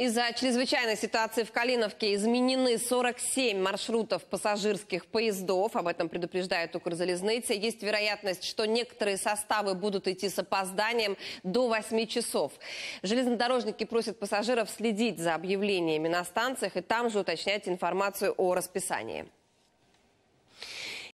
Из-за чрезвычайной ситуации в Калиновке изменены 47 маршрутов пассажирских поездов. Об этом предупреждает Укрзалезница. Есть вероятность, что некоторые составы будут идти с опозданием до 8 часов. Железнодорожники просят пассажиров следить за объявлениями на станциях и там же уточнять информацию о расписании.